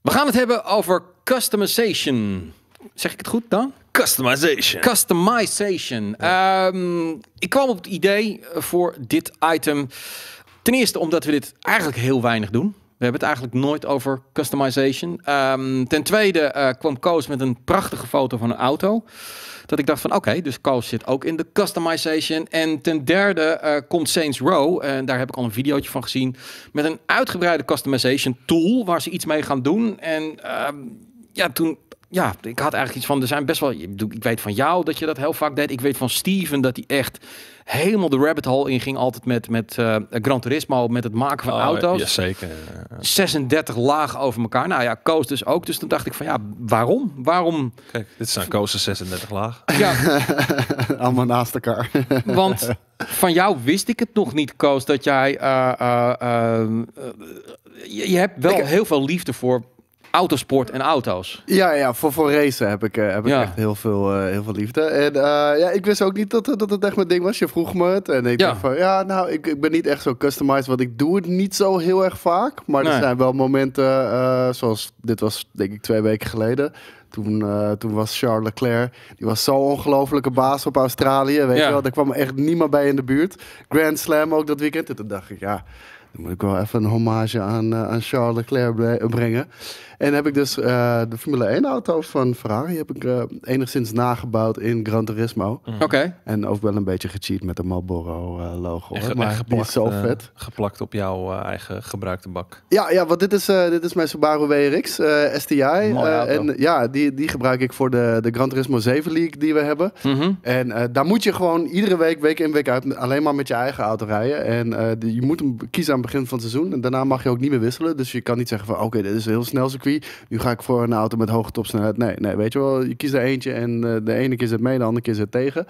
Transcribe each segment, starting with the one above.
We gaan het hebben over customization. Zeg ik het goed dan? Customization. Customization. Ehm, ik kwam op het idee voor dit item. Ten eerste omdat we dit eigenlijk heel weinig doen. We hebben het eigenlijk nooit over customization. Ehm, ten tweede eh, kwam Koos met een prachtige foto van een auto. Dat ik dacht van oké, dus Koos zit ook in de customization. En ten derde eh, komt Saints Row, en daar heb ik al een videootje van gezien, met een uitgebreide customization tool waar ze iets mee gaan doen. En ehm, ja, toen ja, ik had eigenlijk iets van, er zijn best wel, ik weet van jou dat je dat heel vaak deed. Ik weet van Steven dat hij echt helemaal de rabbit hole ging altijd met, met uh, Gran Turismo, met het maken van oh, auto's. Ja, zeker. 36 laag over elkaar. Nou ja, Koos dus ook. Dus toen dacht ik van, ja, waarom? Waarom? Kijk, dit zijn Koos 36 laag. Ja. Allemaal naast elkaar. Want van jou wist ik het nog niet, Koos, dat jij... Eh, eh, je, je, hebt wel heel veel liefde voor autosport en auto's. Ja, ja voor, voor racen heb ik, eh, heb ik echt heel veel, eh, heel veel liefde. En eh, ja, ik wist ook niet dat, dat het echt mijn ding was. Je vroeg me het. En ik ja. dacht van, ja, nou, ik, ik ben niet echt zo customized. Want ik doe het niet zo heel erg vaak. Maar er zijn wel momenten, zoals dit was denk ik twee weken geleden. Toen, toen was Charles Leclerc, die was zo'n ongelofelijke baas op Australië. Weet je wel, daar kwam echt niemand bij in de buurt. Grand Slam ook dat weekend. En toen dacht ik, ja, dan moet ik wel even een hommage aan, aan Charles Leclerc brengen. En heb ik dus eh, de Formule 1-auto van Ferrari heb ik, eh, enigszins nagebouwd in Gran Turismo. Mhm. Oké. En ook wel een beetje gecheat met de Marlboro-logo. Eh, maar geplakt, die is zo vet. geplakt op jouw eigen gebruikte bak. Ja, ja want dit is, dit is mijn Subaru WRX STI. en ja, die, die gebruik ik voor de, de Gran Turismo 7 League die we hebben. Mm -hmm. En daar moet je gewoon iedere week, week in, week uit, alleen maar met je eigen auto rijden. En die, je moet hem kiezen aan het begin van het seizoen. En daarna mag je ook niet meer wisselen. Dus je kan niet zeggen van oké, dit is heel snel circuit nu ga ik voor een auto met hoge topsnelheid. Nee, nee, weet je wel, je kiest er eentje en eh, de ene keer het mee, de andere keer zit tegen.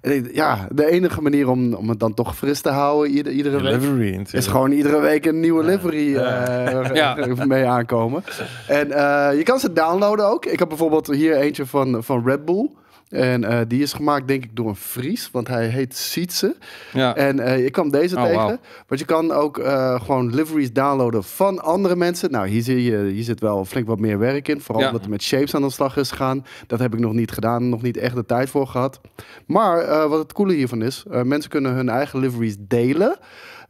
En ja, de enige manier om, om het dan toch fris te houden iedere week... is gewoon iedere week een nieuwe livery eh, mee aankomen. En eh, je kan ze downloaden ook. Ik heb bijvoorbeeld hier eentje van, van Red Bull. En eh, die is gemaakt, denk ik, door een Fries, want hij heet Sietse. Ja. En uh, ik kwam deze oh, tegen. Want je kan ook eh, gewoon liveries downloaden van andere mensen. Nou, hier, zie je, hier zit wel flink wat meer werk in. Vooral omdat er met shapes aan de slag is gegaan. Dat heb ik nog niet gedaan, nog niet echt de tijd voor gehad. Maar wat het coole hiervan is, mensen kunnen hun eigen liveries delen.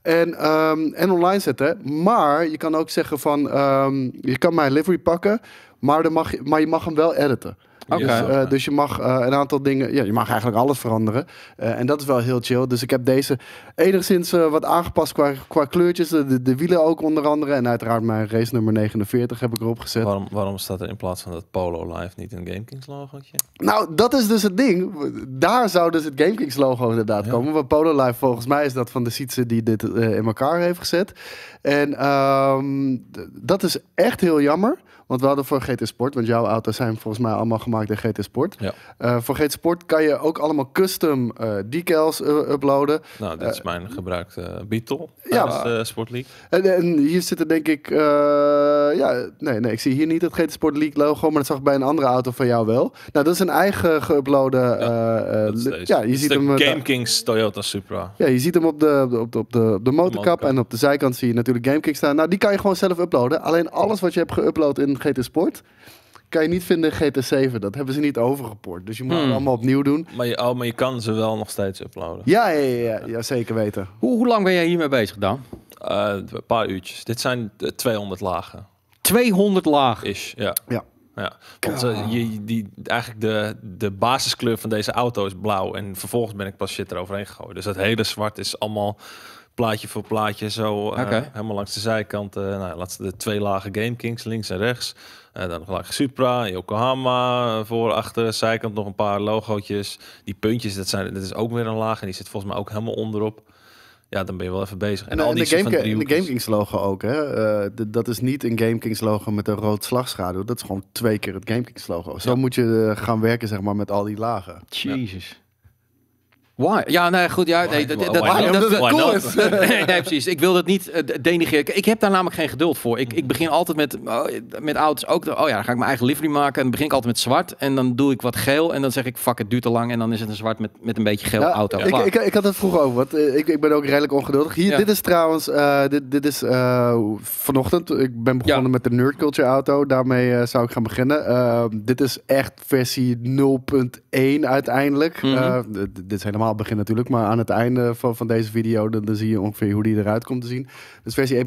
En, ehm, en online zetten. Maar je kan ook zeggen van, ehm, je kan mijn livery pakken, maar, dan mag, maar je mag hem wel editen. Dus, eh, dus, je mag eh, een aantal dingen, ja, je mag eigenlijk alles veranderen. Eh, en dat is wel heel chill. Dus ik heb deze enigszins wat aangepast qua, qua kleurtjes. De, de, wielen ook onder andere. En uiteraard mijn race nummer 49 heb ik erop gezet. Waarom, waarom staat er in plaats van dat Polo Live niet een GameKings logo? Nou, dat is dus het ding. Daar zou dus het GameKings logo inderdaad komen. Want Polo Live volgens mij is dat van de Sietse die dit in elkaar heeft gezet. En ehm, dat is echt heel jammer. Want we hadden voor GT Sport, want jouw auto's zijn volgens mij allemaal gemaakt in GT Sport. Eh, voor GT Sport kan je ook allemaal custom eh, decals eh, uploaden. Nou, dit is mijn gebruikte Beetle ja, de Sport League. En, en, hier zitten denk ik, ja, nee, nee, ik zie hier niet het GT Sport League logo, maar dat zag ik bij een andere auto van jou wel. Nou, dat is een eigen geüploaden. Ja, ja, je ziet hem. Game Kings Toyota Supra. Ja, je ziet hem op de, op de, op de, de, motorkap en op de zijkant zie je natuurlijk Game King staan. Nou, die kan je gewoon zelf uploaden. Alleen alles wat je hebt geüpload in GT Sport kan je niet vinden in GT7. Dat hebben ze niet overgepoord. Dus je moet hmm. het allemaal opnieuw doen. Maar je, oh, maar je kan ze wel nog steeds uploaden. Ja, ja, ja, ja, zeker weten. Hoe, hoe, lang ben jij hiermee bezig dan? Eh, een paar uurtjes. Dit zijn 200 eh, lagen. 200 lagen? Is, ja. Ja. Ja, want eh, je, die, eigenlijk de, de basiskleur van deze auto is blauw. En vervolgens ben ik pas shit eroverheen gegooid. Dus dat hele zwart is allemaal plaatje voor plaatje zo eh, helemaal langs de zijkant. Eh, nou, laatst de twee lagen Game Kings, links en rechts. Uh, dan gelijk Supra, Yokohama, voor, achter, zijkant nog een paar logootjes. Die puntjes, dat, zijn, dat is ook weer een laag en die zit volgens mij ook helemaal onderop. Ja, dan ben je wel even bezig. En, en al die de, Game, de Game Kings logo ook, hè? dat is niet een Game Kings logo met een rood slagschaduw. Dat is gewoon twee keer het Game Kings logo. Zo moet je gaan werken, zeg maar, met al die lagen. Jezus. Why? Ja, nee, nou goed. Ja, nee, dat, dat, nee, precies. Ik wil dat niet uh, eh, denigeren. Ik heb daar namelijk geen geduld voor. Ik, ik begin altijd met, oh, met auto's ook. oh ja, dan ga ik mijn eigen livery maken. En dan begin ik altijd met zwart. En dan doe ik wat geel. En dan zeg ik, fuck, het duurt te lang. En dan is het een zwart met, met een beetje geel nou, auto. Ik, ik, ik, had het vroeger over. Eh, ik, ik ben ook redelijk ongeduldig. Hier, dit is trouwens... Eh, dit, dit is vanochtend. Ik ben begonnen met de Nerd Culture auto. Daarmee zou ik gaan beginnen. Ehm, dit is echt versie 0.1 uiteindelijk. Mm dit is helemaal begin natuurlijk. Maar aan het einde van, van deze video, dan, dan zie je ongeveer hoe die eruit komt te zien. Dus versie 1.0.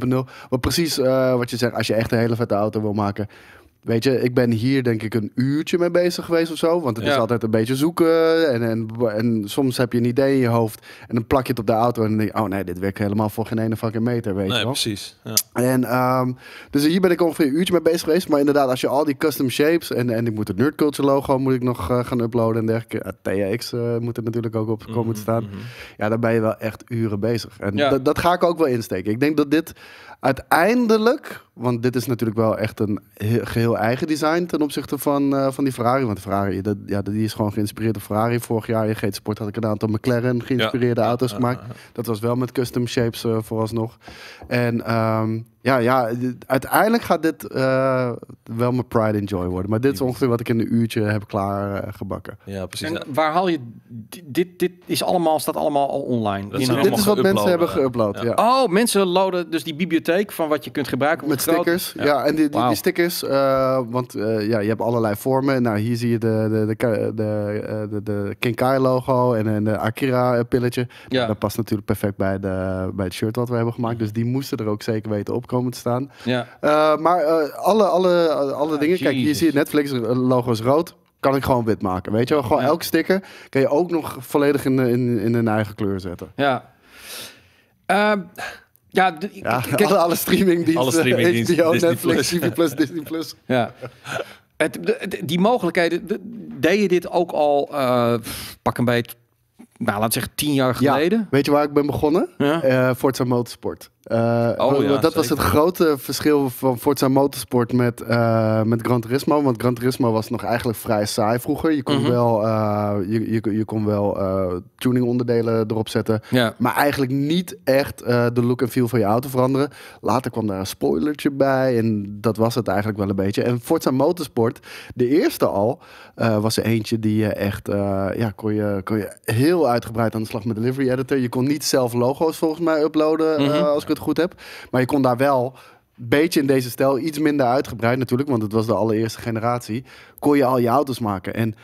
Maar precies eh, wat je zegt, als je echt een hele vette auto wil maken, Weet je, ik ben hier denk ik een uurtje mee bezig geweest of zo. Want het is altijd een beetje zoeken. En, en, en soms heb je een idee in je hoofd. En dan plak je het op de auto. En dan denk je, oh nee, dit werkt helemaal voor geen ene fucking meter. Weet nee, je wel. precies. Ja. En, ehm, dus hier ben ik ongeveer een uurtje mee bezig geweest. Maar inderdaad, als je al die custom shapes. En, en ik moet het Nerd Culture logo moet ik nog eh, gaan uploaden. En dergelijke. Uh, eh, TX uh, eh, moet er natuurlijk ook op komen mhm, te staan. Mhm. Ja, daar ben je wel echt uren bezig. En dat ga ik ook wel insteken. Ik denk dat dit Uiteindelijk, want dit is natuurlijk wel echt een geheel eigen design ten opzichte van, eh, van die Ferrari. Want Ferrari, dat, ja, die is gewoon geïnspireerd op Ferrari. Vorig jaar in GT Sport had ik een aantal McLaren geïnspireerde auto's gemaakt. Dat was wel met custom shapes eh, vooralsnog. En ehm, ja, ja, uiteindelijk gaat dit eh, wel mijn pride and joy worden. Maar dit is ongeveer wat ik in een uurtje heb klaargebakken. Uh, ja, precies. En waar haal je... Dit, dit is allemaal, staat allemaal al online. dit is wat mensen hebben geüpload, eh. ja. Oh, mensen loaden dus die bibliotheek van wat je kunt gebruiken. Met stickers, ja. En die, die, stickers, eh, want ja, je hebt allerlei vormen. Nou, hier zie je de, de, de, de, de, de Kinkai logo en, en de Akira pilletje. Ja. Dat past natuurlijk perfect bij, de, bij het shirt wat we hebben gemaakt. Mhm. Dus die moesten er ook zeker weten op komen te staan. Ja. Eh, maar eh, alle, alle, alle ah, dingen, kijk, je ziet Netflix eh, logo's rood. Kan ik gewoon wit maken. Weet je wel, gewoon ja. elke sticker kan je ook nog volledig in, in, in een eigen kleur zetten. Ja. Uh, ja, alle, alle streamingdiensten. Alle streamingdiensten. HBO, Disney Netflix, TV+, Disney+. Plus. Ja. Het, de, die mogelijkheden, de, deed je dit ook al, pak een beetje, nou, laat zeggen tien jaar geleden? Weet je waar ik ben begonnen? Ja. Uh, Forza Motorsport. Eh, oh, ja, dat was het grote verschil van Forza Motorsport met, uh, met Gran Turismo. Want Gran Turismo was nog eigenlijk vrij saai vroeger. Je kon mhm. wel, uh, je, je, je, kon wel tuning onderdelen erop zetten. Maar eigenlijk niet echt de look en feel van je auto veranderen. Later kwam daar een spoilertje bij. En dat was het eigenlijk wel een beetje. En Forza Motorsport, de eerste al, was er eentje die je echt... ja, kon je, kon je heel uitgebreid aan de slag met de livery editor. Je kon niet zelf logo's volgens mij uploaden mm als het goed heb. Maar je kon daar wel beetje in deze stijl, iets minder uitgebreid natuurlijk, want het was de allereerste generatie, kon je al je auto's maken. En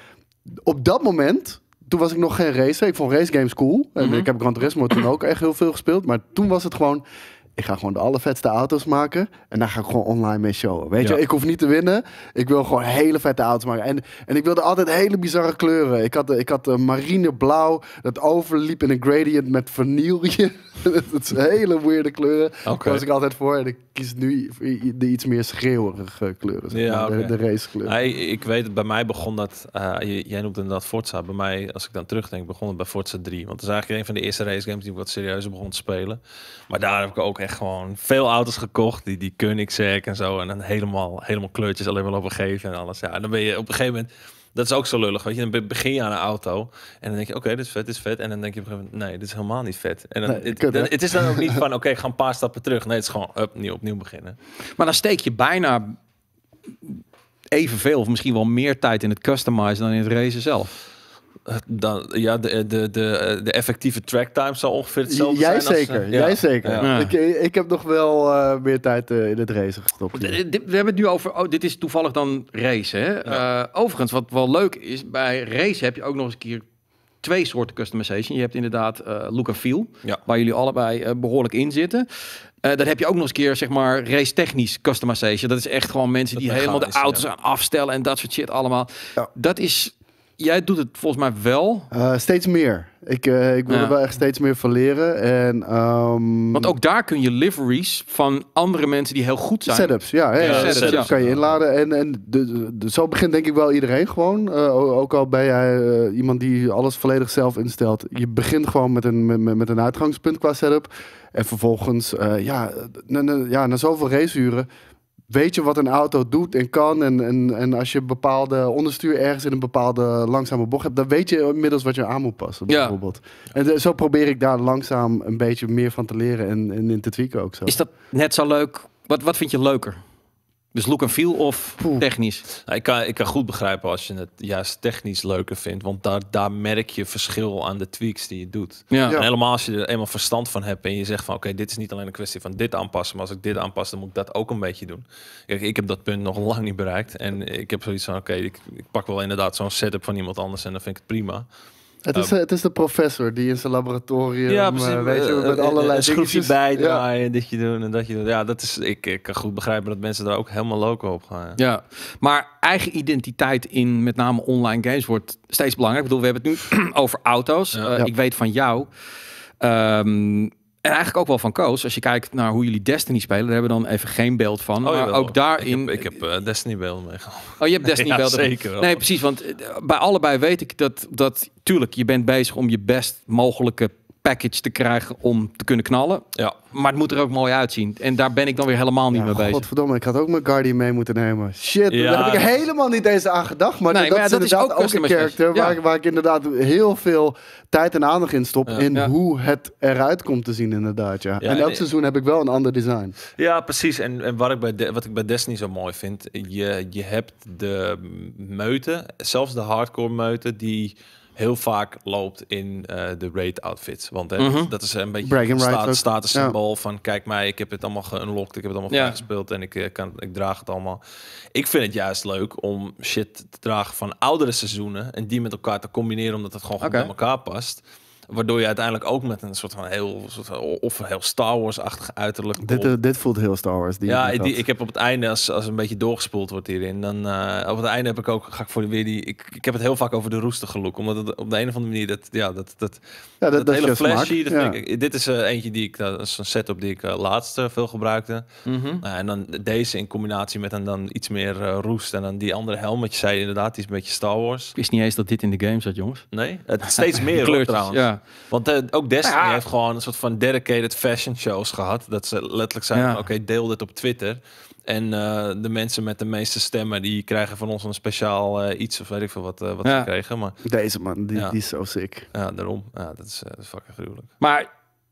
op dat moment, toen was ik nog geen racer. Ik vond race games cool. En mhm. ik heb Grand Turismo toen ook echt heel veel gespeeld. Maar toen was het gewoon, ik ga gewoon de allervetste auto's maken. En dan ga ik gewoon online mee showen. Weet je, ik hoef niet te winnen. Ik wil gewoon hele vette auto's maken. En, en ik wilde altijd hele bizarre kleuren. Ik had, ik had eh, marineblauw, dat overliep in een gradient met vanille. dat is hele weirde kleuren. Okay. Daar was ik altijd voor. En ik kies nu de iets meer schreeuwerige kleuren. Zeg maar. ja, De, racekleuren. Ja, ik weet, bij mij begon dat... Uh, jij noemde dat Forza. Bij mij, als ik dan terugdenk, begon het bij Forza 3. Want dat is eigenlijk een van de eerste racegames die ik wat serieuzer begon te spelen. Maar daar heb ik ook gewoon veel auto's gekocht. Die, die Koenigsegg en zo. En dan helemaal, helemaal kleurtjes alleen maar lopen en alles. Ja, en dan ben je op een gegeven moment... Dat is ook zo lullig, weet je. Dan begin je aan een auto en dan denk je, oké, dit is vet, dit is vet. En dan denk je op een gegeven moment, nee, dit is helemaal niet vet. En dan, het, is dan ook niet van, oké, gaan ga een paar stappen terug. Nee, het is gewoon opnieuw, opnieuw beginnen. Maar dan steek je bijna evenveel of misschien wel meer tijd in het customizen dan in het racen zelf. Dan, ja, de, de, de, eh, de effectieve tracktime zal ongeveer hetzelfde zijn. als, eh, jij ja. zeker, jij zeker. Ik, ik heb nog wel eh, meer tijd in het race gestopt. we hebben het nu over, oh, dit is toevallig dan race. Hè? overigens, wat wel leuk is, bij race heb je ook nog eens een keer twee soorten customization. Je hebt inderdaad look and feel, waar jullie allebei behoorlijk in zitten. Uh, dan heb je ook nog eens een keer, zeg maar, race-technisch customization. Dat is echt gewoon mensen die helemaal de auto's aan afstellen en dat soort shit allemaal. Dat is jij doet het volgens mij wel. Eh, steeds meer. Ik, eh, ik wil er wel echt steeds meer van leren. En, um... Want ook daar kun je liveries van andere mensen die heel goed zijn. Setups, ja. ja, ja. kan je inladen. En, en de, de, zo begint denk ik wel iedereen gewoon. Eh, ook al ben jij iemand die alles volledig zelf instelt. Je begint gewoon met een, met, met een uitgangspunt qua setup. En vervolgens, ja, ja, na zoveel raceuren weet je wat een auto doet en kan. En, en, en als je bepaalde onderstuur ergens in een bepaalde langzame bocht hebt, dan weet je inmiddels wat je aan moet passen. Bijvoorbeeld. Ja. En zo probeer ik daar langzaam een beetje meer van te leren en, in te tweaken ook zo. Is dat net zo leuk? Wat, wat vind je leuker? Dus look and feel of technisch? Nou, ik, kan, ik kan goed begrijpen als je het juist technisch leuker vindt. Want daar, daar merk je verschil aan de tweaks die je doet. Ja. En helemaal als je er eenmaal verstand van hebt en je zegt van... oké, dit is niet alleen een kwestie van dit aanpassen... maar als ik dit aanpas, dan moet ik dat ook een beetje doen. Kijk, ik heb dat punt nog lang niet bereikt. En ik heb zoiets van, oké, ik, ik pak wel inderdaad zo'n setup van iemand anders... en dan vind ik het prima. Het, is, ehm, het is de professor die in zijn laboratorium, ja, eh, precies, weet je, eh, met eh, allerlei schroefje bijdraaien, ja. dit je doen en dat je doen. Ja, dat is, ik, ik kan goed begrijpen dat mensen daar ook helemaal loco op gaan. Ja. maar eigen identiteit in met name online games wordt steeds belangrijk. Ik bedoel, we hebben het nu over auto's. ik weet van jou. Ehm, en eigenlijk ook wel van Koos. Als je kijkt naar hoe jullie Destiny spelen, daar hebben we dan even geen beeld van. Oh, maar ook daarin... Ik heb, eh, Destiny beelden meegenomen. Oh, je hebt Destiny ja, Zeker wel. Nee, precies. Want eh, bij allebei weet ik dat, dat... Tuurlijk, je bent bezig om je best mogelijke package te krijgen om te kunnen knallen. Ja. Maar het moet er ook mooi uitzien. En daar ben ik dan weer helemaal niet ja, mee bezig. Godverdomme, ik had ook mijn Guardian mee moeten nemen. Shit, daar heb ik helemaal niet eens aan gedacht. Maar, nee, dat, is dat, ook, ook een character waar, waar, ik inderdaad heel veel tijd en aandacht in stop. In hoe het eruit komt te zien inderdaad, ja. en elk seizoen heb ik wel een ander design. Ja, precies. En, en wat, ik bij de, wat ik bij Destiny zo mooi vind, je, je hebt de meute, zelfs de hardcore meuten, die heel vaak loopt in eh, de raid outfits. Want eh, mhm. dat is een beetje een staat, status symbool van kijk mij, ik heb het allemaal geunlocked, ik heb het allemaal ja. gespeeld en ik, eh, kan, ik draag het allemaal. Ik vind het juist leuk om shit te dragen van oudere seizoenen en die met elkaar te combineren omdat het gewoon goed bij elkaar past. Waardoor je uiteindelijk ook met een soort van heel, soort of heel Star Wars-achtig uiterlijk. Dit, eh, dit voelt heel Star Wars. Die ja, ik, die, ik heb op het einde, als, als een beetje doorgespoeld wordt hierin, dan eh, op het einde heb ik ook, ga ik voor weer die. Ik, ik heb het heel vaak over de roestige look, omdat het op de een of andere manier dat, ja, dat, dat, ja, dat, dat, hele flashy. ik, dit is eh, eentje die ik, dat is een setup die ik laatste veel gebruikte. Mhm. Nou, en dan deze in combinatie met een, dan iets meer roest en dan die andere helm, wat je zei inderdaad, die is een beetje Star Wars. Ik wist niet eens dat dit in de game zat, jongens. Nee, het, steeds meer kleurtjes trouwens. Ja. Want eh, ook Destiny nou heeft gewoon een soort van dedicated fashion shows gehad. Dat ze letterlijk zeiden, oké, deel dit op Twitter. En eh, de mensen met de meeste stemmen, die krijgen van ons een speciaal eh, iets of weet ik veel wat, wat ze kregen. Maar, Deze man, die, die is zo sick. Ja, daarom. Ja, dat is, fucking gruwelijk. Maar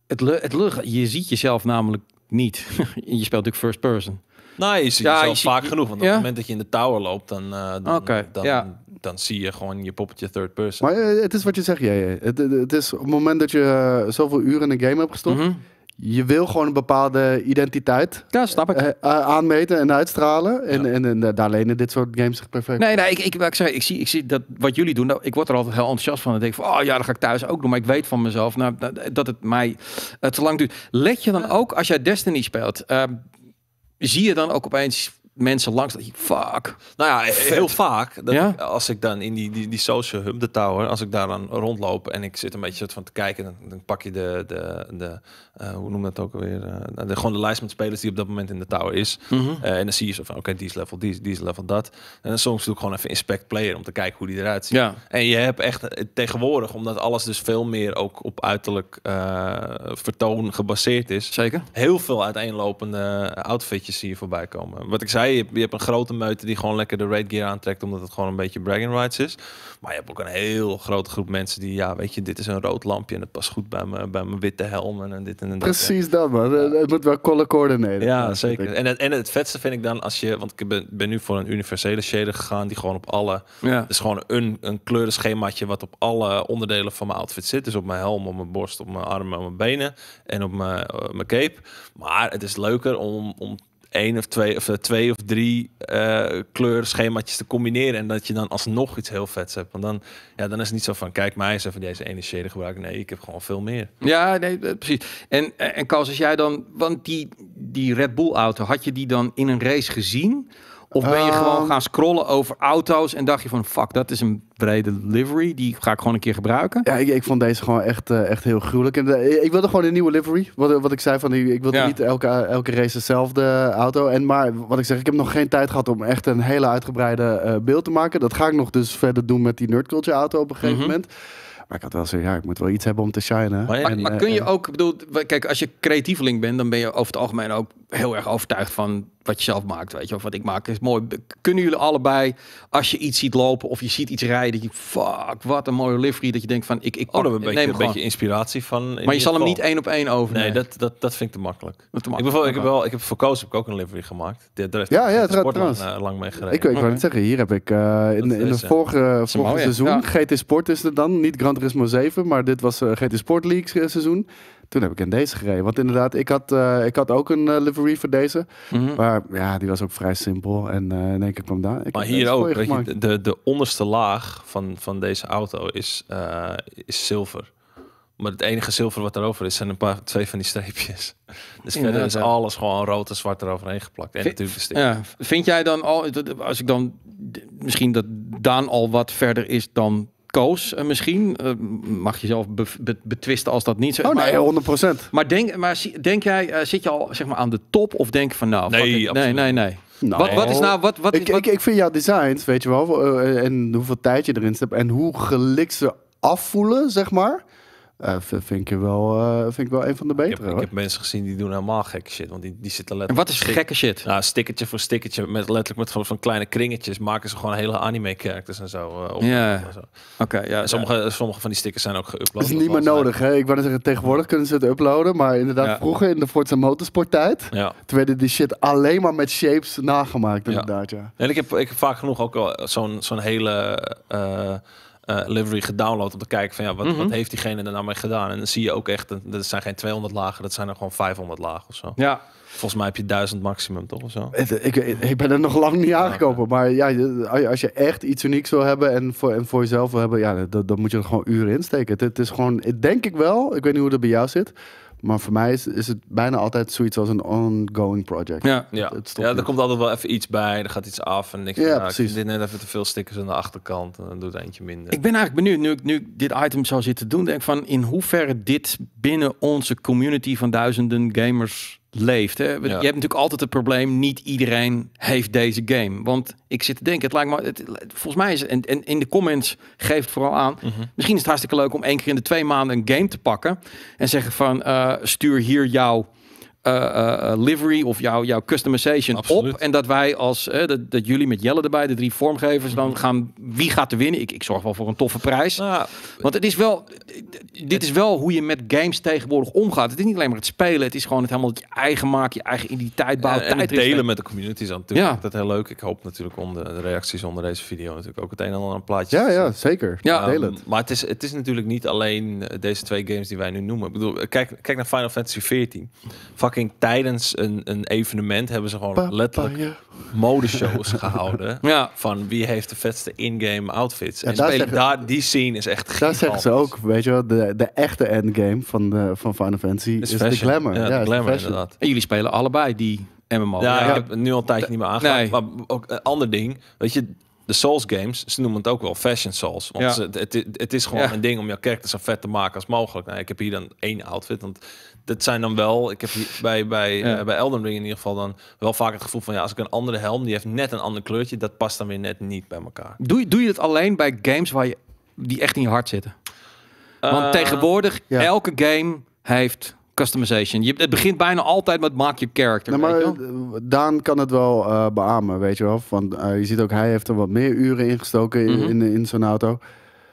het, het je ziet jezelf namelijk niet. je speelt natuurlijk first person. Nou, je ziet het wel vaak genoeg. Want op het moment dat je in de tower loopt, dan, eh, dan, dan, zie je gewoon je poppetje third person. Maar eh, het is wat je zegt, jij. Het, het, is op het moment dat je eh, zoveel uren in een game hebt gestopt... Mhm. je wil gewoon een bepaalde identiteit ja, snap ik. aanmeten en uitstralen. En, en, en daar lenen dit soort games zich perfect. Nee, nee ik, ik, ik, zeg, ik, zie, ik zie dat wat jullie doen. Nou, ik word er altijd heel enthousiast van. En denk van, oh ja, dat ga ik thuis ook doen. Maar ik weet van mezelf nou, dat het mij te lang duurt. Let je dan ook, als jij Destiny speelt, ehm, zie je dan ook opeens mensen langs dat je fuck. Nou ja, heel vaak. Dat ja? als ik dan in die, die, die social hub, de tower, als ik daar dan rondloop en ik zit een beetje van te kijken, dan, dan pak je de, de, de eh, hoe noem dat ook alweer? Eh, nou, de, gewoon de lijst met spelers die op dat moment in de tower is. Mhm. Eh, en dan zie je zo van, oké, die is level, die, die is level dat. En dan soms doe ik gewoon even inspect player om te kijken hoe die eruit ziet. Ja. En je hebt echt tegenwoordig, omdat alles dus veel meer ook op uiterlijk vertoon gebaseerd is. Zeker. Heel veel uiteenlopende outfitjes zie je voorbij komen. Wat ik zei, je, hebt een grote meute die gewoon lekker de raid gear aantrekt, omdat het gewoon een beetje bragging rights is. Maar je hebt ook een heel grote groep mensen die, ja, weet je, dit is een rood lampje en het past goed bij mijn, bij mijn witte helm en dit en dat. Precies dat, man. Het moet wel color coordineren. Ja, zeker. En het, en het vetste vind ik dan als je, want ik ben, ben nu voor een universele shader gegaan, die gewoon op alle, ja. is gewoon een, een kleurenschemaatje wat op alle onderdelen van mijn outfit zit. Dus op mijn helm, op mijn borst, op mijn armen, op mijn benen en op mijn, eh, mijn cape. Maar het is leuker om, om één of twee of, eh, twee of drie uh, kleurschemaatjes te combineren. En dat je dan alsnog iets heel vets hebt. Want dan, ja, dan is het niet zo van, kijk mij eens even deze ene shade gebruiken. Nee, ik heb gewoon veel meer. Ja, nee, eh, precies. En, en Kals, als jij dan, want die, die Red Bull auto, had je die dan in een race gezien? Of ben je gewoon ehm. gaan scrollen over auto's en dacht je van fuck, dat is een brede livery. Die ga ik gewoon een keer gebruiken. Ja, ik, ik vond deze gewoon echt, eh, echt heel gruwelijk. En, eh, ik wilde gewoon een nieuwe livery. Wat, wat ik zei van ik wil niet elke, elke race dezelfde auto. En maar wat ik zeg, ik heb nog geen tijd gehad om echt een hele uitgebreide eh, beeld te maken. Dat ga ik nog dus verder doen met die nerdculture auto op een gegeven mhm. moment. Maar ik had wel zo, ja, ik moet wel iets hebben om te shinen. Maar, maar kun je ook, bedoel, kijk, als je creatieveling bent, dan ben je over het algemeen ook heel erg overtuigd van wat je zelf maakt, weet je. Of wat ik maak is mooi. Kunnen jullie allebei, als je iets ziet lopen of je ziet iets rijden, je fuck, wat een mooie livery. Dat je denkt van, ik, ik oh, een beetje, beetje inspiratie van. maar je zal hem niet één op één overnemen. Nee, dat, dat, dat vind ik te makkelijk. Te makkelijk. Ik, ik heb wel, ik heb voor Koos heb ik ook een livery gemaakt. De, ja, ja, het lang, eh, lang mee gereden. Ik, ik niet het zeggen, hier heb ik eh, in, in het vorige, vorige seizoen, GT Sport is er dan, niet Grand Turismo 7, maar dit was eh, GT Sport League seizoen. Toen heb ik in deze gereden. Want inderdaad, ik had, eh, ik had ook een eh, livery voor deze. Mhm. Maar ja, die was ook vrij simpel. En uh, in één keer kwam daar. Ik maar hier ook. de, de onderste laag van, van deze auto is, is zilver. Maar het enige zilver wat erover is, zijn een paar, twee van die streepjes. Dus verder is alles gewoon rood en zwart eroverheen geplakt. En natuurlijk de ja. Vind jij dan al, als ik dan, misschien dat Daan al wat verder is dan eh, misschien. Eh, mag je zelf betwisten als dat niet zo is. Oh nee, 100 Maar, denk, maar denk jij, eh, zit je al zeg maar, aan de top of denk van nou... Nee, nee, nee, nee. Nou, wat, wat, is nou, wat, wat, ik, Ik, ik vind jouw designs, weet je wel, en hoeveel tijd je erin hebt en hoe gelikt ze afvoelen, zeg maar. Uh, vind, ik wel, eh, vind ik wel een van de betere. Ik heb, mensen gezien die doen helemaal gekke shit. Want die, die zitten letterlijk. En wat is gekke shit? ja nou, stickertje voor stickertje. Met, letterlijk met van, kleine kringetjes maken ze gewoon hele anime-characters en zo. Uh, ja. sommige, ja. sommige van die stickers zijn ook geüpload. is niet meer nodig. Hè? Ik wou zeggen, tegenwoordig kunnen ze het uploaden. Maar inderdaad, vroeger in de Forza Motorsport-tijd. Ja. Toen werden die shit alleen maar met shapes nagemaakt. Inderdaad, ja. En ik heb, ik heb vaak genoeg ook al zo'n zo'n hele uh, livery gedownload om te kijken van ja, wat, wat mhm. heeft diegene er nou mee gedaan? En dan zie je ook echt, dat zijn geen 200 lagen, dat zijn er gewoon 500 lagen of zo. Ja. Volgens mij heb je 1000 maximum toch of zo. Eh, ik, eh, ik ben er nog lang niet aangekomen, maar ja, als je echt iets unieks wil hebben en voor, en voor jezelf wil hebben, ja, dan, dan moet je er gewoon uren in steken. Het, het is gewoon, denk ik wel, ik weet niet hoe dat bij jou zit maar voor mij is, is het bijna altijd zoiets als een ongoing project. Ja, ja. ja er komt altijd wel even iets bij, er gaat iets af en niks. Ja, van, net even te veel stickers aan de achterkant en dan doet eentje minder. Ik ben eigenlijk benieuwd, nu ik, nu dit item zou zitten doen, denk ik van in hoeverre dit binnen onze community van duizenden gamers leeft. Hè? Je hebt natuurlijk altijd het probleem, niet iedereen heeft deze game. Want ik zit te denken, het lijkt me, volgens mij is, en, en in de comments geeft het vooral aan, mhm. misschien is het hartstikke leuk om één keer in de twee maanden een game te pakken en zeggen van, eh, stuur hier jouw eh, eh, eh, livery of jouw, jouw customization op. En dat wij als, dat, dat, jullie met Jelle erbij, de drie vormgevers, dan mhm. gaan, wie gaat er winnen? Ik, ik zorg wel voor een toffe prijs. Nou, Want het is wel, dit is wel hoe je met games tegenwoordig omgaat. Het is niet alleen maar het spelen, het is gewoon het helemaal je eigen maken, je eigen identiteit bouwen. En, en het delen met de community is natuurlijk ja. dat heel leuk. Ik hoop natuurlijk om de reacties onder deze video natuurlijk ook het een en ander een plaatje. Ja, ja, zeker. Ja. Um, Maar het is, het is natuurlijk niet alleen deze twee games die wij nu noemen. Ik bedoel, kijk, kijk naar Final Fantasy 14 tijdens een, een evenement hebben ze gewoon letterlijk modeshows gehouden. ja. Van wie heeft de vetste in-game outfits. en daar die scene is echt Daar zeggen ze ook, weet je wel, de, de echte endgame van, de, van Final Fantasy is, de glamour. Ja, glamour inderdaad. En jullie spelen allebei die MMO. Ja, ik heb nu al een tijdje niet meer aangehaald. Nee. Maar ook een ander ding, weet je, de Souls games, ze noemen het ook wel Fashion Souls. Want het, het, is gewoon een ding om jouw character zo vet te maken als mogelijk. Nou, ik heb hier dan één outfit, want dat zijn dan wel, ik heb bij, bij, eh, bij Elden Ring in ieder geval dan wel vaak het gevoel van ja, als ik een andere helm, die heeft net een ander kleurtje, dat past dan weer net niet bij elkaar. Doe, doe je dat alleen bij games waar je, die echt in je hart zitten? Want eh, tegenwoordig, elke game heeft customization. Je, het begint bijna altijd met maak je character. Nou, maar, eh, Daan kan het wel beamen, weet je wel. Van, je ziet ook, hij heeft er wat meer uren ingestoken mm in, mhm. in, in zo'n auto.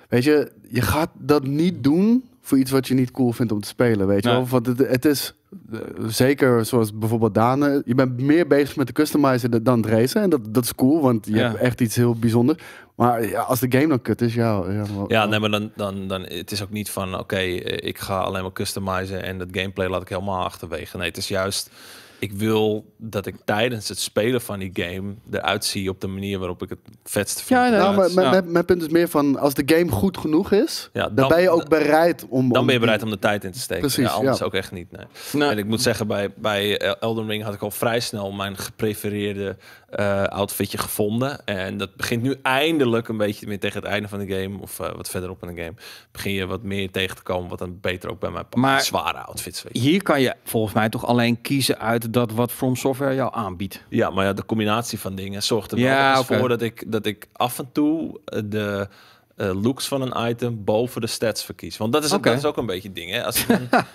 Weet je, je gaat dat niet doen voor iets wat je niet cool vindt om te spelen, weet je Want het, het is eh, zeker zoals bijvoorbeeld Dane, je bent meer bezig met de customizen dan het racen. En dat, dat is cool, want je hebt echt iets heel bijzonders. Maar ja, als de game dan kut is, ja. Ja, ja nee, maar dan, dan, dan, het is ook niet van, oké, eh, ik ga alleen maar customizen en dat gameplay laat ik helemaal achterwege. Nee, het is juist ik wil dat ik tijdens het spelen van die game eruit zie op de manier waarop ik het vetst vind. Ja, nou, maar Mijn, punt is meer van als de game goed genoeg is, dan, dan, ben je ook bereid om. Dan ben je bereid om de tijd in te steken. Precies, anders ook echt niet. Nee. En ik moet zeggen, bij, bij Elden Ring had ik al vrij snel mijn geprefereerde eh, outfitje gevonden. En dat begint nu eindelijk een beetje meer tegen het einde van de game, of eh, wat verderop in de game, begin je wat meer tegen te komen, wat dan beter ook bij mijn Zware outfits. Weet Hier kan je volgens mij toch alleen kiezen uit dat wat From Software jou aanbiedt. Ja, maar ja, de combinatie van dingen zorgt er voor dat ik, dat ik af en toe eh, de eh, looks van een item boven de stats verkies. Want dat is, ook, dat is ook een beetje ding. Hè? Als ik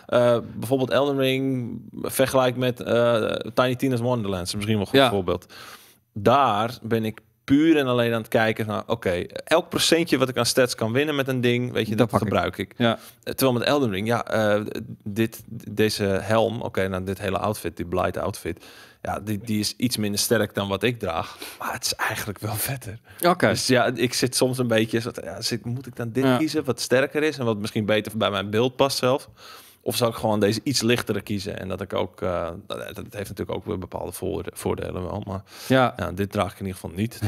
eh, bijvoorbeeld Elden Ring vergelijk met uh, Tiny Tina's Wonderlands, misschien wel een goed voorbeeld. Daar ben ik puur en alleen aan het kijken van, nou, oké, elk procentje wat ik aan stats kan winnen met een ding, weet je, dat, gebruik ik. Eh, terwijl met Elden Ring, ja, eh, dit, deze helm, oké, nou, dit hele outfit, die Blight outfit, ja, die, die is iets minder sterk dan wat ik draag, maar het is eigenlijk wel vetter. Oké. Dus ja, ik zit soms een beetje, ja, zit, moet ik dan dit kiezen wat sterker is en wat misschien beter bij mijn beeld past zelf? Of zou ik gewoon deze iets lichtere kiezen? En dat ik ook, uh, dat, heeft natuurlijk ook weer bepaalde voordelen wel. Maar ja. dit draag ik in ieder geval niet.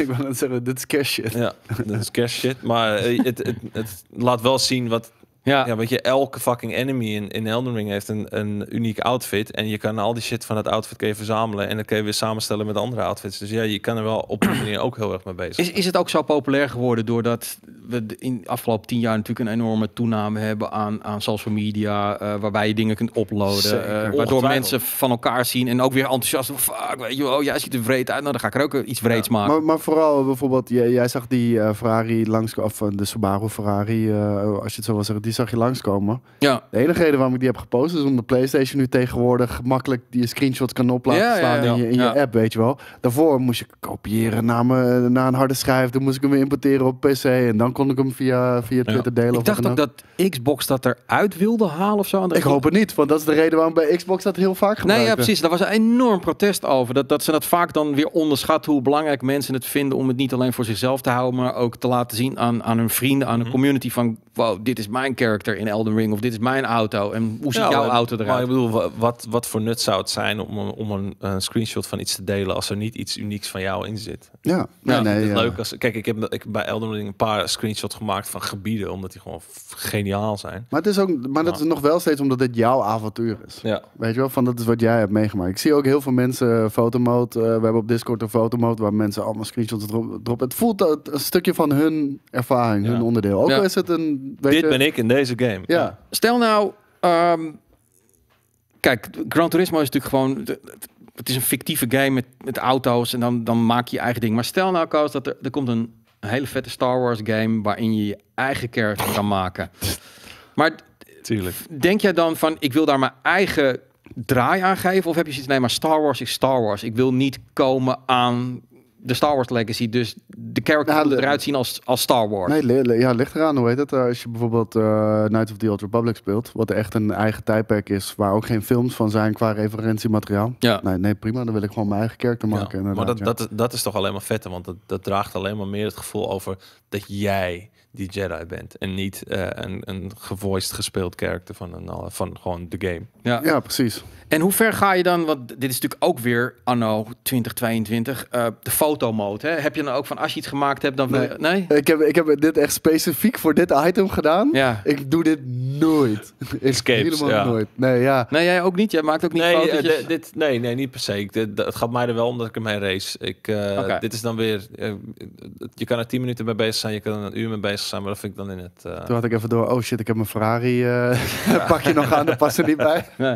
ik wil net zeggen, dit is cash shit. Ja, dit is cash shit. Maar eh, het, het, het, laat wel zien wat, ja. ja, weet je, elke fucking enemy in, in Elden Ring heeft een, een uniek outfit. En je kan al die shit van dat outfit je verzamelen. En dat kun je weer samenstellen met andere outfits. Dus ja, je kan er wel op die manier ook heel erg mee bezig. Is, is het ook zo populair geworden doordat we in de afgelopen tien jaar natuurlijk een enorme toename hebben aan, aan social media. Eh, waarbij je dingen kunt uploaden. Eh, waardoor mensen van elkaar zien en ook weer enthousiast. Fuck, weet je, oh, jij ziet er vreed uit. Nou, dan ga ik er ook eh, iets vreeds maken. Maar, maar, vooral bijvoorbeeld, jij, jij zag die Ferrari langs, of de Subaru Ferrari, als je het zo wil zeggen, die zag je langskomen. Ja. De enige reden waarom ik die heb gepost is om de PlayStation nu tegenwoordig makkelijk die screenshots kan op in, je, in je app, weet je wel. Daarvoor moest ik kopiëren naar, me, naar een harde schijf, Toen moest ik hem weer importeren op PC en dan kon ik hem via, via Twitter delen. Ik dacht ook dat Xbox dat eruit wilde halen of zo. Ik hoop het niet, want dat is de reden waarom bij Xbox dat heel vaak gebruikt. Nee, ja, precies. Daar was een enorm protest over. Dat, dat ze dat vaak dan weer onderschat hoe belangrijk mensen het vinden om het niet alleen voor zichzelf te houden, maar ook te laten zien aan, aan hun vrienden, aan de mhm. community van wow, dit is mijn kern character in Elden Ring. Of dit is mijn auto. En hoe ziet jouw auto eruit? Maar ik bedoel, wat, wat voor nut zou het zijn om, om een, een screenshot van iets te delen als er niet iets unieks van jou in zit? Ja, nee, leuk als. Kijk, ik heb ik bij Elden Ring een paar screenshots gemaakt van gebieden, omdat die gewoon geniaal zijn. Maar het is ook, maar dat is nog wel steeds omdat dit jouw avontuur is. Ja. Weet je wel, van dat is wat jij hebt meegemaakt. Ik zie ook heel veel mensen eh, fotomode. Eh, we hebben op Discord een fotomode waar mensen allemaal screenshots droppen. Het voelt dat een stukje van hun ervaring, hun onderdeel. Ook is het een. Dit ben ik in deze game. Ja. Stel nou, ehm, kijk, Gran Turismo is natuurlijk gewoon. Het is een fictieve game met, met auto's en dan, dan maak je je eigen ding. Maar stel nou, Koos, dat er, er komt een, hele vette Star Wars game waarin je je eigen character kan maken. Maar Tuurlijk. denk jij dan van, ik wil daar mijn eigen draai aan geven? Of heb je zoiets, nee, maar Star Wars is Star Wars. Ik wil niet komen aan de Star Wars legacy, dus de character nou, eruit zien als, als Star Wars. Nee, ja, ligt eraan. Hoe heet het? Eh, als je bijvoorbeeld uh, Knights of the Old Republic speelt, wat echt een eigen tijdperk is, waar ook geen films van zijn qua referentiemateriaal. Ja. Nee, nee, prima. Dan wil ik gewoon mijn eigen character maken. maar dat, ja. dat, is, dat is toch alleen maar vette, want dat, dat draagt alleen maar meer het gevoel over dat jij die Jedi bent. En niet eh, een, een gevoiced gespeeld karakter van, een, van gewoon de game. Ja, ja precies. En hoe ver ga je dan, want dit is natuurlijk ook weer anno 2022, eh, de fotomode. Heb je dan ook van als je iets gemaakt hebt, dan... Nee. Je, nee? Ik, heb, ik heb dit echt specifiek voor dit item gedaan. Ja. Ik doe dit nooit. Escapes, Helemaal nooit. Nee, ja. nee, jij ook niet? Jij maakt ook niet nee, eh, dit, nee, nee, niet per se. Ik, dit, het gaat mij er wel om dat ik ermee race. Ik, eh, Dit is dan weer... je kan er 10 minuten mee bezig zijn, je kan er een uur mee bezig zijn, maar dat vind ik dan in het... Toen had ik even door, oh shit, ik heb mijn Ferrari pakje nog aan, daar past er niet bij.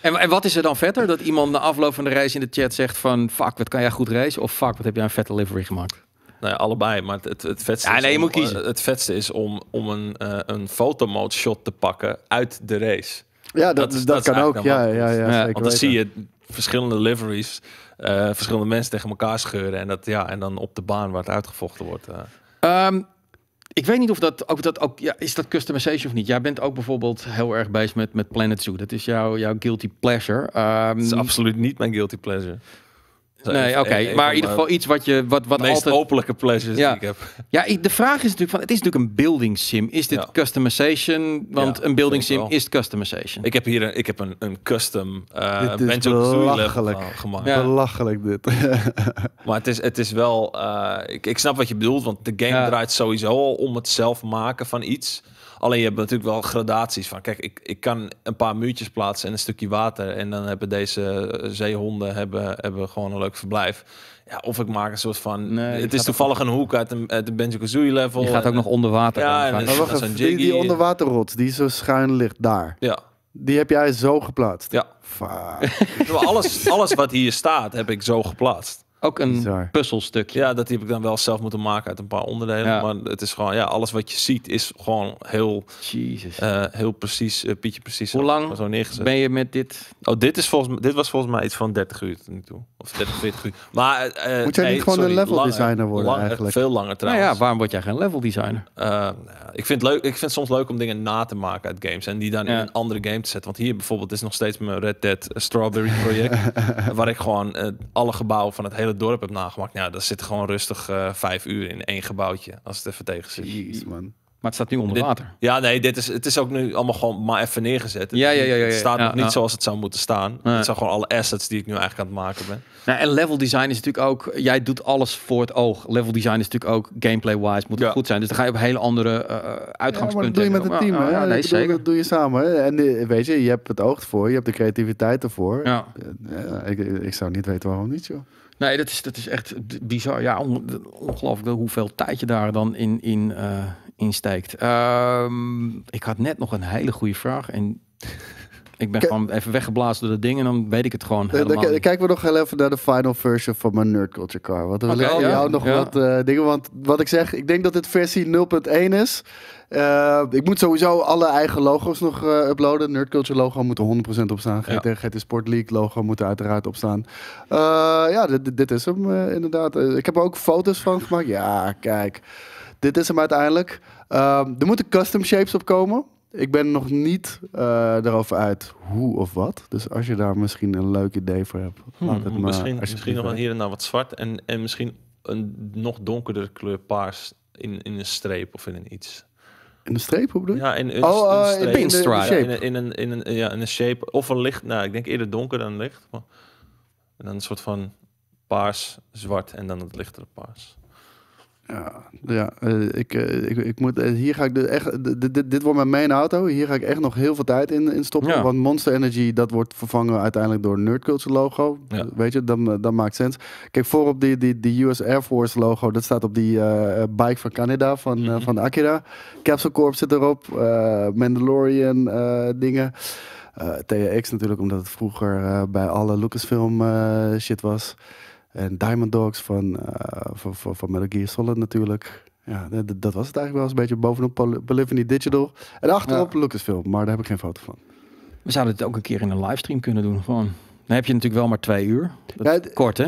en en wat is er dan vetter? Dat iemand na afloop van de race in de chat zegt van... fuck, wat kan jij goed race, Of fuck, wat heb jij een vette livery gemaakt? Nou allebei. Maar het, het, vetste, ja, nee, is moet kiezen. Eh, het vetste is om, om een, uh, een fotomode shot te pakken uit de race. Ja, dat, dat, kan ook. Ja, ja, ja, want dan zie je verschillende liveries, eh, verschillende mensen tegen elkaar scheuren. En, dat, ja, en dan op de baan waar het uitgevochten wordt. Ehm, ik weet niet of dat ook, dat ook ja, is dat customization of niet. Jij bent ook bijvoorbeeld heel erg bezig met, met Planet Zoo. Dat is jouw, jouw guilty pleasure. is ehm, absoluut niet mijn guilty pleasure. Nee, oké. Maar in ieder geval eh, iets wat je... Wat, wat meest altijd... openlijke pleasures ja. die ik heb. Ja, de vraag is natuurlijk van... Het is natuurlijk een building sim. Is dit customization? Want een building sim is customization. Ik heb hier een, ik heb een, een custom uh, dit is eh, belachelijk. gemaakt. Belachelijk dit. maar het is, het is wel... ik, ik snap wat je bedoelt, want de game draait sowieso al om het zelf maken van iets... Alleen je hebt natuurlijk wel gradaties van. Kijk, ik, ik kan een paar muurtjes plaatsen en een stukje water. En dan hebben deze eh, zeehonden hebben, hebben gewoon een leuk verblijf. Ja, of ik maak een soort van. Nee, het is toevallig een hoek uit de de level. Je gaat ook nog onder water. Ja, die, die onderwaterrots die zo schuin ligt daar. Ja. Die heb jij zo geplaatst. Ja. Fuck. alles, alles wat hier staat heb ik zo geplaatst. Ook een Bizar. puzzelstukje. Ja, dat die heb ik dan wel zelf moeten maken uit een paar onderdelen. Maar het is gewoon, ja, alles wat je ziet is gewoon heel, eh, heel precies, eh, Pietje precies. Hoe lang zo neergezet. ben je met dit? Oh, dit, is volgens, dit was volgens mij iets van 30 uur tot nu toe. Of 30, 40 uur. Maar, uh, Moet jij niet gewoon een level designer worden eigenlijk? Veel langer trouwens. Nou ja, waarom word jij geen level designer? Nou, ik, vind leuk, ik vind soms leuk om dingen na te maken uit games. En die dan in een andere game te zetten. Want hier bijvoorbeeld is nog steeds mijn Red Dead Strawberry project. waar ik gewoon alle gebouwen van het hele hele dorp heb nagemaakt. Nou, daar zit gewoon rustig eh, vijf uur in één gebouwtje. Als het even tegen zit. man. Maar het staat nu onder water. Ja, nee, dit is, het is ook nu allemaal gewoon maar even neergezet. Ja, ja, ja, ja, Het staat nog niet zoals het zou moeten staan. Het zijn gewoon alle assets die ik nu eigenlijk aan het maken ben. Nou, en level design is natuurlijk ook... Jij doet alles voor het oog. Level design is natuurlijk ook gameplay-wise moet het goed zijn. Dus dan ga je op hele andere uh, uitgangspunten. doe je met het team. Oh, ja, Dat doe je samen. En weet je, je hebt het oog ervoor. Je hebt de creativiteit ervoor. Ja. ik, ik zou niet weten waarom niet, joh. Nee, dat is, dat is echt bizar. Ja, ongelooflijk hoeveel tijd je daar dan in, in, eh, in steekt. Ehm, ik had net nog een hele goede vraag en ik ben gewoon even weggeblazen door de dingen en dan weet ik het gewoon eh, helemaal dan, kijken we nog heel even naar de final version van mijn Nerd Culture Car. Want er okay, jou nog wat eh, dingen. Want wat ik zeg, ik denk dat dit versie 0.1 is. Eh, ik moet sowieso alle eigen logo's nog uploaden. Nerd Culture logo moet er 100% op staan. GT, GT Sport League logo moet er uiteraard op staan. ja, dit, dit, is hem inderdaad. ik heb er ook foto's van gemaakt. Ja, kijk. Dit is hem uiteindelijk. Ehm, er moeten custom shapes op komen. Ik ben nog niet eh, erover uit hoe of wat. Dus als je daar misschien een leuk idee voor hebt, hmm. Misschien, misschien nog wel hier en daar wat zwart en, en misschien een nog donkerdere kleur paars in, in een streep of in een iets. In een streep, hoe bedoel je? Ja, in een, oh, eh, in, In, een, in, een, ja, in een shape. Of een licht, nou, ik denk eerder donker dan licht. en dan een soort van paars, zwart en dan het lichtere paars. Ja, ja eh, ik, eh, ik, ik moet, eh, hier ga ik de, echt, dit, dit, dit wordt mijn main auto. Hier ga ik echt nog heel veel tijd in, in stoppen. Want Monster Energy, dat wordt vervangen uiteindelijk door Nerd Culture logo. Weet je, dan, dan maakt sens. Kijk, voorop die, die, die US Air Force logo, dat staat op die bike van Canada, van, mhm. van Akira. Capsule Corp zit erop, Mandalorian dingen. THX natuurlijk, omdat het vroeger bij alle Lucasfilm shit was. En Diamond Dogs van, eh, van, van, van Metal Gear Solid natuurlijk. Ja, dat was het eigenlijk wel eens een beetje bovenop Polyphony Digital. En achterop ja. Lucasfilm, maar daar heb ik geen foto van. We zouden het ook een keer in een livestream kunnen doen, gewoon. Dan heb je natuurlijk wel maar twee uur. kort, hè?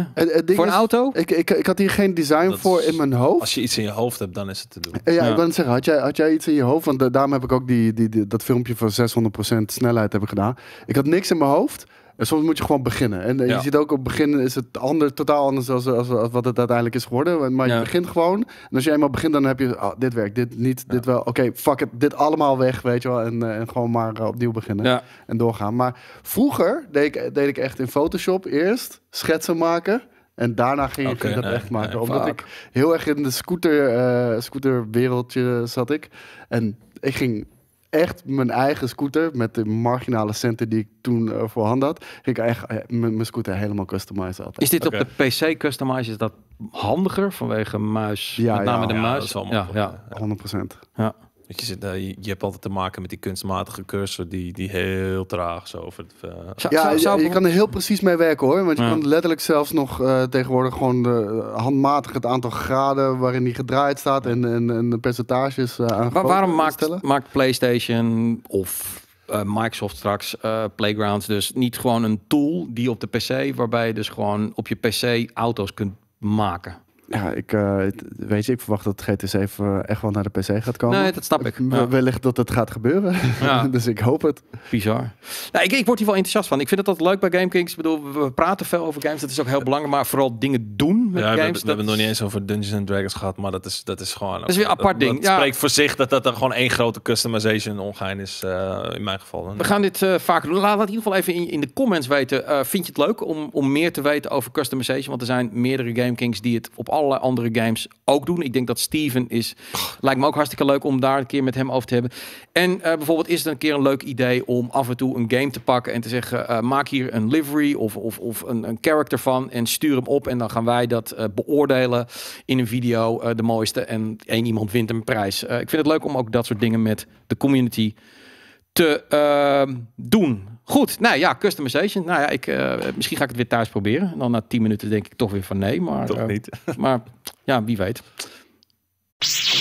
voor een auto? Ik, ik, ik had hier geen design voor in mijn hoofd. Als je iets in je hoofd hebt, dan is het te doen. Ja, ja. ik wil zeggen, had jij, had jij iets in je hoofd? Want daarom heb ik ook die, die, dat filmpje van 600% snelheid hebben gedaan. Ik had niks in mijn hoofd. En soms moet je gewoon beginnen. En eh, je ziet ook op het begin is het ander, totaal anders dan als, als, wat het uiteindelijk is geworden. Maar je begint gewoon. En als je eenmaal begint, dan heb je ah, dit werkt, dit niet, dit wel. Oké, fuck het, dit allemaal weg, weet je wel. En, eh, gewoon maar eh, opnieuw beginnen en doorgaan. Maar vroeger deed ik, deed ik echt in Photoshop eerst schetsen maken. En daarna ging ik dat echt maken. omdat ik heel erg in de scooter, scooterwereldje zat ik. En ik ging echt mijn eigen scooter, met de marginale centen die ik toen eh, voorhand had, ging ik echt eh, mijn scooter helemaal customizen Is dit op de PC customize, is dat handiger vanwege muis, ja, met name de muis? Dat ja, ja, 100%. Ja je, zit, je, hebt altijd te maken met die kunstmatige cursor die, die heel traag zo over eh, ja, je kan er heel precies mee werken hoor. Want je kan letterlijk zelfs nog eh, tegenwoordig gewoon de, eh, handmatig het aantal graden waarin die gedraaid staat en, en, en de percentages aan. Maar waarom maakt, maakt PlayStation of Microsoft straks Playgrounds dus niet gewoon een tool die op de PC, waarbij je dus gewoon op je PC auto's kunt maken? Ja, ik, eh, weet je, ik verwacht dat GT7 eh, echt wel naar de PC gaat komen. Nee, dat snap ik. Ja. Wellicht dat het gaat gebeuren. dus ik hoop het. Bizar. Nou, ik, ik word hier wel enthousiast van. Ik vind het altijd leuk bij GameKings. Ik bedoel, we praten veel over games. Dat is ook heel belangrijk. Maar vooral dingen doen met games. We, hebben het nog niet eens over Dungeons and Dragons gehad. Maar dat is, dat is gewoon... Dat is weer een apart ding. Het spreekt voor zich dat dat er gewoon één grote customization ongein is. Eh, in mijn geval. We gaan dit uh, vaker doen. Laat het in ieder geval even in, in de comments weten. vind je het leuk om, om meer te weten over customization? Want er zijn meerdere GameKings die het op alle allerlei andere games ook doen. Ik denk dat Steven is... Lijkt me ook hartstikke leuk om daar een keer met hem over te hebben. En eh, bijvoorbeeld is het een keer een leuk idee om af en toe een game te pakken en te zeggen... Eh, maak hier een livery of, of, of een, een character van en stuur hem op. En dan gaan wij dat eh, beoordelen in een video, de mooiste. En één iemand wint een prijs. ik vind het leuk om ook dat soort dingen met de community te ehm, doen. Goed, nou ja, customization. Nou ja, ik, eh, misschien ga ik het weer thuis proberen. En dan na 10 minuten denk ik toch weer van nee. Maar, toch eh, niet. maar ja, wie weet.